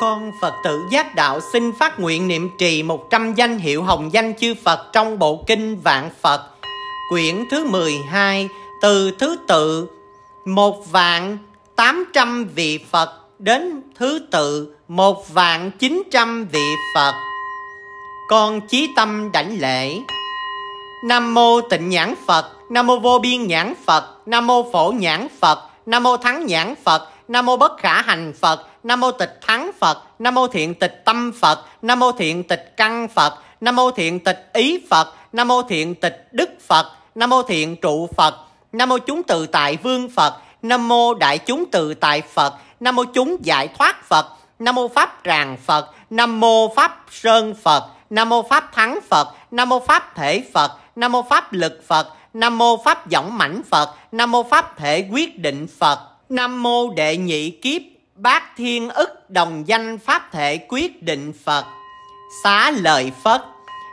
con Phật tử giác đạo xin phát nguyện niệm trì 100 danh hiệu hồng danh chư Phật trong bộ kinh Vạn Phật, quyển thứ 12, từ thứ tự một vạn 800 vị Phật đến thứ tự một vạn 900 vị Phật. Con chí tâm đảnh lễ. Nam mô Tịnh Nhãn Phật, Nam mô Vô Biên Nhãn Phật, Nam mô Phổ Nhãn Phật, Nam mô Thắng Nhãn Phật, Nam mô bất khả hành Phật, Nam mô tịch thắng Phật, Nam mô thiện tịch tâm Phật, Nam mô thiện tịch căn Phật, Nam mô thiện tịch ý Phật, Nam mô thiện tịch đức Phật, Nam mô thiện trụ Phật, Nam mô chúng tự tại vương Phật, Nam mô đại chúng tự tại Phật, Nam mô chúng giải thoát Phật, Nam mô pháp tràng Phật, Nam mô pháp sơn Phật, Nam mô pháp thắng Phật, Nam mô pháp thể Phật, Nam mô pháp lực Phật, Nam mô pháp võng mãnh Phật, Nam mô pháp thể quyết định Phật. Nam mô đệ nhị kiếp, bát thiên ức đồng danh pháp thể quyết định Phật. Xá lời Phật.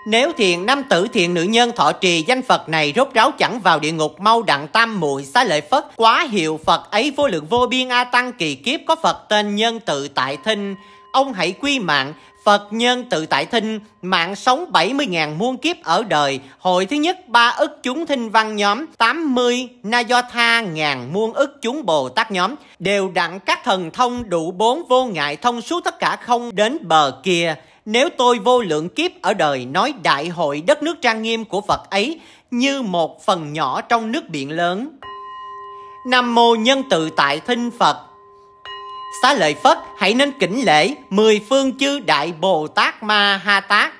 Nếu thiện nam tử thiện nữ nhân thọ trì danh Phật này rốt ráo chẳng vào địa ngục mau đặng tam muội xá lợi Phất quá hiệu Phật ấy vô lượng vô biên a tăng kỳ kiếp có Phật tên nhân tự tại thinh ông hãy quy mạng Phật nhân tự tại thinh, mạng sống 70.000 muôn kiếp ở đời, hội thứ nhất ba ức chúng thinh văn nhóm, 80 na do tha ngàn muôn ức chúng Bồ Tát nhóm, đều đặn các thần thông đủ bốn vô ngại thông suốt tất cả không đến bờ kia. Nếu tôi vô lượng kiếp ở đời nói đại hội đất nước trang nghiêm của Phật ấy như một phần nhỏ trong nước biển lớn. Nam mô nhân tự tại thinh Phật xá lợi phất hãy nên kính lễ mười phương chư đại bồ tát ma ha tát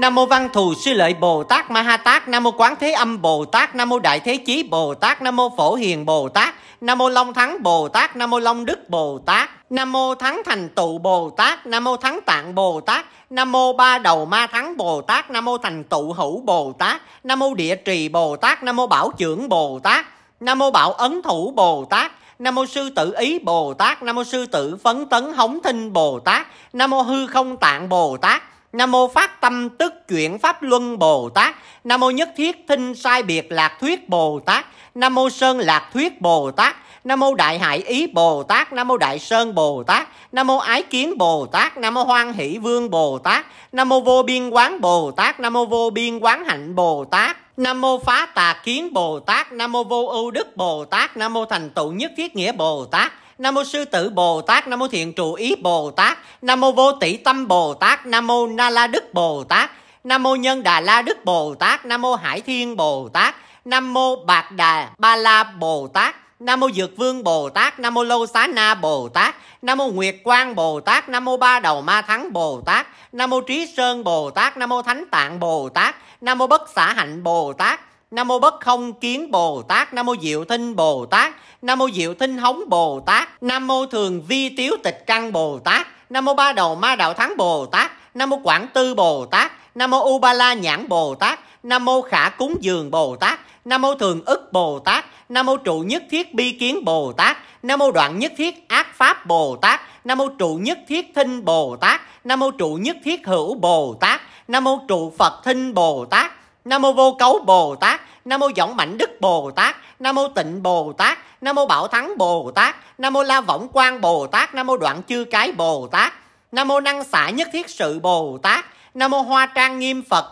Nam mô Văn Thù Sư Lợi Bồ Tát Ma Ha Tát, Nam mô Quán Thế Âm Bồ Tát, Nam mô Đại Thế Chí Bồ Tát, Nam mô Phổ Hiền Bồ Tát, Nam mô Long Thắng Bồ Tát, Nam mô Long Đức Bồ Tát, Nam mô Thắng Thành Tụ Bồ Tát, Nam mô Thắng Tạng Bồ Tát, Nam mô Ba Đầu Ma Thắng Bồ Tát, Nam mô Thành Tụ Hữu Bồ Tát, Nam mô Địa Trì Bồ Tát, Nam mô Bảo Trưởng Bồ Tát, Nam mô Bảo Ấn Thủ Bồ Tát, Nam mô sư tử ý Bồ Tát, Nam mô sư tử phấn tấn hống thinh Bồ Tát, Nam mô hư không tạng Bồ Tát, Nam mô phát tâm tức chuyển pháp luân Bồ Tát. Nam mô nhất thiết thinh sai biệt lạc thuyết Bồ Tát. Nam mô sơn lạc thuyết Bồ Tát. Nam mô đại hải ý Bồ Tát, Nam mô đại sơn Bồ Tát, Nam mô ái kiến Bồ Tát, Nam mô hoan hỷ vương Bồ Tát, Nam mô vô biên quán Bồ Tát, Nam mô vô biên quán hạnh Bồ Tát. Nam mô phá tà kiến Bồ Tát, Nam mô vô ưu đức Bồ Tát, Nam mô thành tựu nhất thiết nghĩa Bồ Tát. Nam mô sư tử Bồ Tát, Nam mô thiện trụ ý Bồ Tát, Nam mô vô tỷ tâm Bồ Tát, Nam mô Na La Đức Bồ Tát, Nam mô Nhân Đà La Đức Bồ Tát, Nam mô Hải Thiên Bồ Tát, Nam mô Bạc Đà Ba La Bồ Tát, Nam mô Dược Vương Bồ Tát, Nam mô Lô Xá Na Bồ Tát, Nam mô Nguyệt Quang Bồ Tát, Nam mô Ba Đầu Ma Thắng Bồ Tát, Nam mô Trí Sơn Bồ Tát, Nam mô Thánh Tạng Bồ Tát, Nam mô Bất Xả Hạnh Bồ Tát, Nam mô Bất Không Kiến Bồ Tát, Nam mô Diệu Thinh Bồ Tát, Nam mô Diệu Thinh Hống Bồ Tát, Nam mô Thường Vi Tiếu Tịch căn Bồ Tát, Nam mô Ba Đầu Ma Đạo Thắng Bồ Tát, Nam mô Quảng Tư Bồ Tát, Nam mô U Ba La Nhãn Bồ Tát, Nam mô Khả Cúng Dường Bồ Tát, Nam mô Thường Ức Bồ Tát, Nam mô Trụ Nhất Thiết Bi Kiến Bồ Tát, Nam mô Đoạn Nhất Thiết Ác Pháp Bồ Tát, Nam mô Trụ Nhất Thiết Thinh Bồ Tát, Nam mô Trụ Nhất Thiết Hữu Bồ Tát, Nam mô Trụ Phật Thinh Bồ Tát, Nam mô Vô Cấu Bồ Tát, nam mô võng mạnh đức bồ tát nam mô tịnh bồ tát nam mô bảo thắng bồ tát nam mô la võng quang bồ tát nam mô đoạn chư cái bồ tát nam mô năng xả nhất thiết sự bồ tát nam mô hoa trang nghiêm phật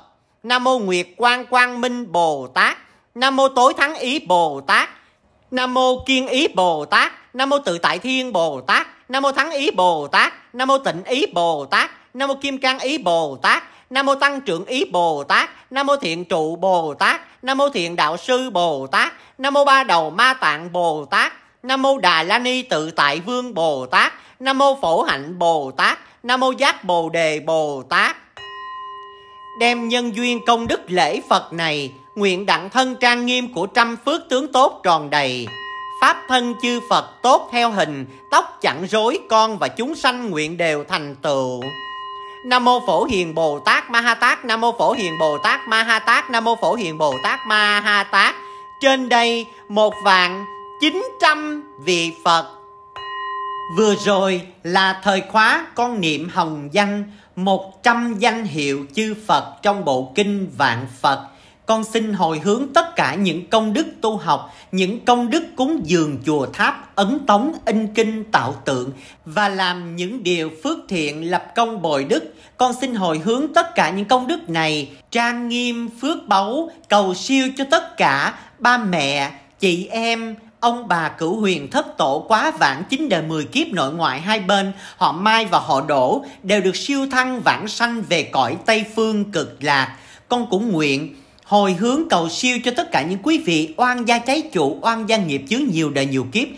nam mô nguyệt quang quang minh bồ tát nam mô tối thắng ý bồ tát nam mô kiên ý bồ tát nam mô tự tại thiên bồ tát nam mô thắng ý bồ tát nam mô tịnh ý bồ tát nam mô kim cang ý bồ tát nam mô tăng trưởng ý bồ tát Nam Mô Thiện Trụ Bồ Tát, Nam Mô Thiện Đạo Sư Bồ Tát, Nam Mô Ba Đầu Ma Tạng Bồ Tát, Nam Mô Đà La Ni Tự Tại Vương Bồ Tát, Nam Mô Phổ Hạnh Bồ Tát, Nam Mô Giác Bồ Đề Bồ Tát. Đem nhân duyên công đức lễ Phật này, nguyện đặng thân trang nghiêm của trăm phước tướng tốt tròn đầy. Pháp thân chư Phật tốt theo hình, tóc chẳng rối con và chúng sanh nguyện đều thành tựu. Nam mô Phổ Hiền Bồ Tát Ma Ha Tát, Nam mô Phổ Hiền Bồ Tát Ma Ha Tát, Nam mô Phổ Hiền Bồ Tát Ma Ha Tát. Trên đây một vạn 900 vị Phật. Vừa rồi là thời khóa con niệm hồng danh 100 danh hiệu chư Phật trong bộ kinh Vạn Phật con xin hồi hướng tất cả những công đức tu học, những công đức cúng dường chùa tháp, ấn tống, in kinh, tạo tượng và làm những điều phước thiện lập công bồi đức. Con xin hồi hướng tất cả những công đức này, trang nghiêm, phước báu, cầu siêu cho tất cả ba mẹ, chị em, ông bà cửu huyền thất tổ quá vãng chín đời mười kiếp nội ngoại hai bên, họ Mai và họ Đỗ đều được siêu thăng vãng sanh về cõi Tây Phương cực lạc. Con cũng nguyện hồi hướng cầu siêu cho tất cả những quý vị oan gia trái chủ, oan gia nghiệp chứa nhiều đời nhiều kiếp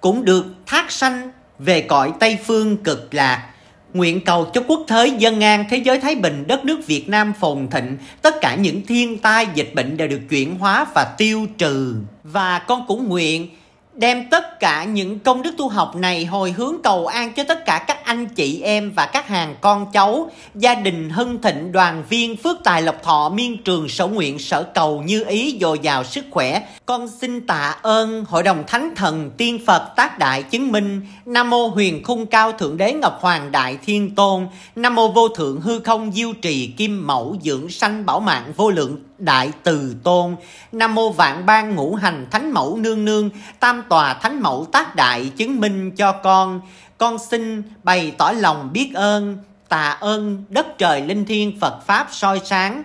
cũng được thác sanh về cõi Tây Phương cực lạc. Nguyện cầu cho quốc thế dân an, thế giới thái bình, đất nước Việt Nam phồn thịnh, tất cả những thiên tai, dịch bệnh đều được chuyển hóa và tiêu trừ. Và con cũng nguyện đem tất cả những công đức tu học này hồi hướng cầu an cho tất cả các anh chị em và các hàng con cháu, gia đình hưng thịnh đoàn viên phước tài lộc thọ miên trường sở nguyện sở cầu như ý dồi dào sức khỏe. Con xin tạ ơn Hội đồng Thánh Thần Tiên Phật Tác Đại chứng minh Nam mô huyền khung cao thượng đế ngọc hoàng đại thiên tôn. Nam mô vô thượng hư không diêu trì kim mẫu dưỡng sanh bảo mạng vô lượng đại từ tôn. Nam mô vạn ban ngũ hành thánh mẫu nương nương tam tòa thánh mẫu tác đại chứng minh cho con. Con xin bày tỏ lòng biết ơn, tạ ơn đất trời linh thiên Phật Pháp soi sáng.